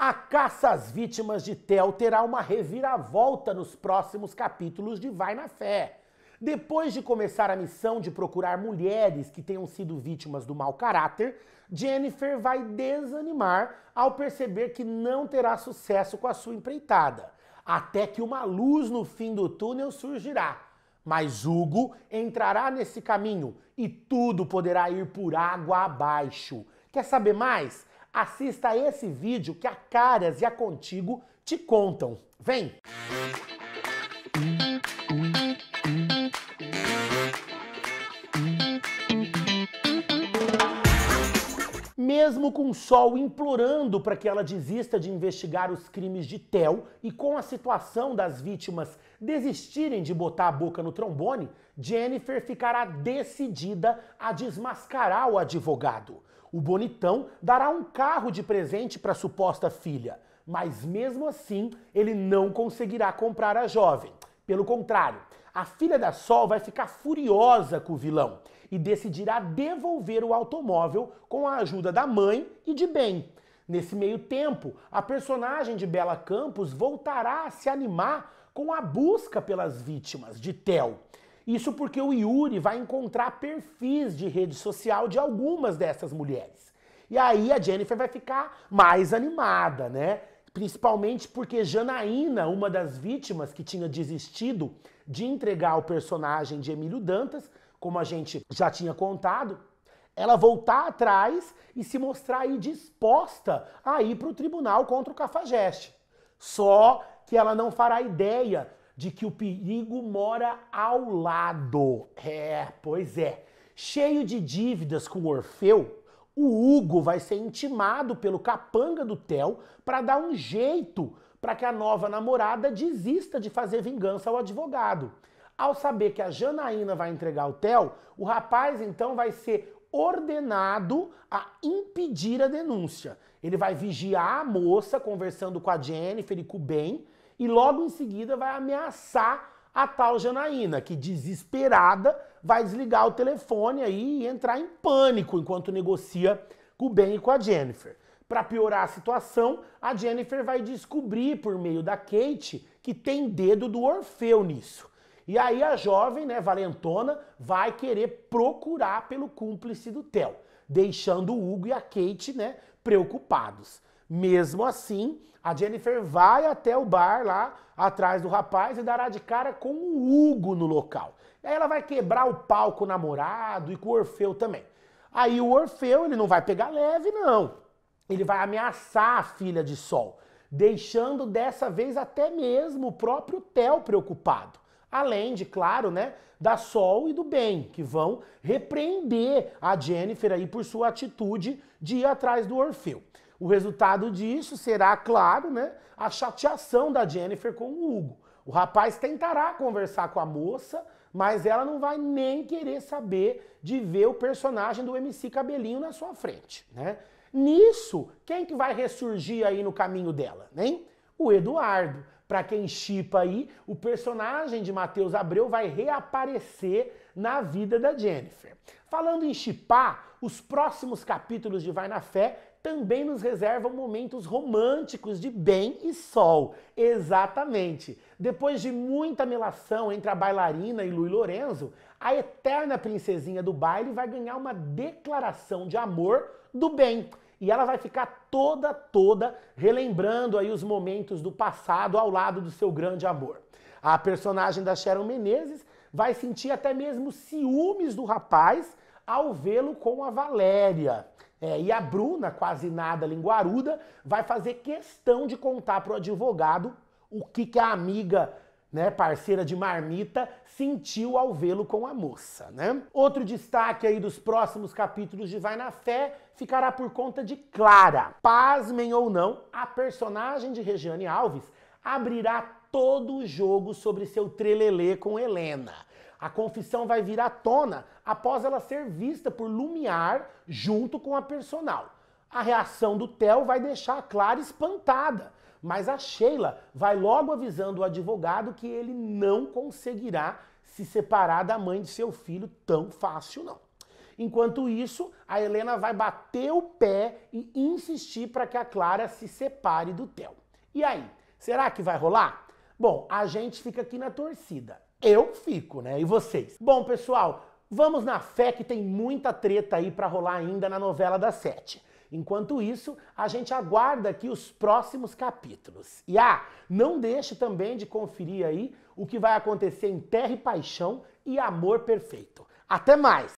A caça às vítimas de Tel terá uma reviravolta nos próximos capítulos de Vai na Fé. Depois de começar a missão de procurar mulheres que tenham sido vítimas do mau caráter, Jennifer vai desanimar ao perceber que não terá sucesso com a sua empreitada, até que uma luz no fim do túnel surgirá. Mas Hugo entrará nesse caminho e tudo poderá ir por água abaixo. Quer saber mais? Assista a esse vídeo que a Caras e a Contigo te contam. Vem! Música mesmo com Sol implorando para que ela desista de investigar os crimes de Tel e com a situação das vítimas desistirem de botar a boca no trombone, Jennifer ficará decidida a desmascarar o advogado. O bonitão dará um carro de presente para a suposta filha, mas mesmo assim ele não conseguirá comprar a jovem. Pelo contrário, a filha da Sol vai ficar furiosa com o vilão e decidirá devolver o automóvel com a ajuda da mãe e de Ben. Nesse meio tempo, a personagem de Bela Campos voltará a se animar com a busca pelas vítimas de Tel. Isso porque o Yuri vai encontrar perfis de rede social de algumas dessas mulheres. E aí a Jennifer vai ficar mais animada, né? Principalmente porque Janaína, uma das vítimas que tinha desistido de entregar o personagem de Emílio Dantas, como a gente já tinha contado, ela voltar atrás e se mostrar aí disposta a ir para o tribunal contra o Cafajeste. Só que ela não fará ideia de que o perigo mora ao lado. É, pois é. Cheio de dívidas com Orfeu, o Hugo vai ser intimado pelo capanga do Theo para dar um jeito para que a nova namorada desista de fazer vingança ao advogado. Ao saber que a Janaína vai entregar o Theo, o rapaz então vai ser ordenado a impedir a denúncia. Ele vai vigiar a moça conversando com a Jennifer e com o Ben e logo em seguida vai ameaçar a tal Janaína, que desesperada vai desligar o telefone aí e entrar em pânico enquanto negocia com o Ben e com a Jennifer. Para piorar a situação, a Jennifer vai descobrir por meio da Kate que tem dedo do Orfeu nisso. E aí a jovem, né, valentona, vai querer procurar pelo cúmplice do Theo, deixando o Hugo e a Kate, né, preocupados. Mesmo assim, a Jennifer vai até o bar lá atrás do rapaz e dará de cara com o Hugo no local. aí ela vai quebrar o pau com o namorado e com o Orfeu também. Aí o Orfeu, ele não vai pegar leve, não. Ele vai ameaçar a filha de Sol, deixando dessa vez até mesmo o próprio Theo preocupado. Além de, claro, né, da Sol e do Ben, que vão repreender a Jennifer aí por sua atitude de ir atrás do Orfeu. O resultado disso será, claro, né, a chateação da Jennifer com o Hugo. O rapaz tentará conversar com a moça, mas ela não vai nem querer saber de ver o personagem do MC Cabelinho na sua frente, né? Nisso, quem que vai ressurgir aí no caminho dela, Nem O Eduardo. Para quem chipa aí, o personagem de Matheus Abreu vai reaparecer na vida da Jennifer. Falando em chipar, os próximos capítulos de Vai na Fé também nos reservam momentos românticos de bem e sol. Exatamente. Depois de muita melação entre a bailarina e Luiz Lorenzo, a eterna princesinha do baile vai ganhar uma declaração de amor do bem. E ela vai ficar toda, toda relembrando aí os momentos do passado ao lado do seu grande amor. A personagem da Sharon Menezes vai sentir até mesmo ciúmes do rapaz ao vê-lo com a Valéria. É, e a Bruna, quase nada linguaruda, vai fazer questão de contar pro advogado o que, que a amiga, né, parceira de marmita, sentiu ao vê-lo com a moça, né? Outro destaque aí dos próximos capítulos de Vai na Fé ficará por conta de Clara. Pasmem ou não, a personagem de Regiane Alves abrirá todo o jogo sobre seu trelelê com Helena. A confissão vai vir à tona após ela ser vista por Lumiar junto com a personal. A reação do Theo vai deixar a Clara espantada, mas a Sheila vai logo avisando o advogado que ele não conseguirá se separar da mãe de seu filho tão fácil não. Enquanto isso, a Helena vai bater o pé e insistir para que a Clara se separe do Theo. E aí, será que vai rolar? Bom, a gente fica aqui na torcida. Eu fico, né? E vocês? Bom, pessoal, vamos na fé que tem muita treta aí para rolar ainda na novela das sete. Enquanto isso, a gente aguarda aqui os próximos capítulos. E ah, não deixe também de conferir aí o que vai acontecer em Terra e Paixão e Amor Perfeito. Até mais!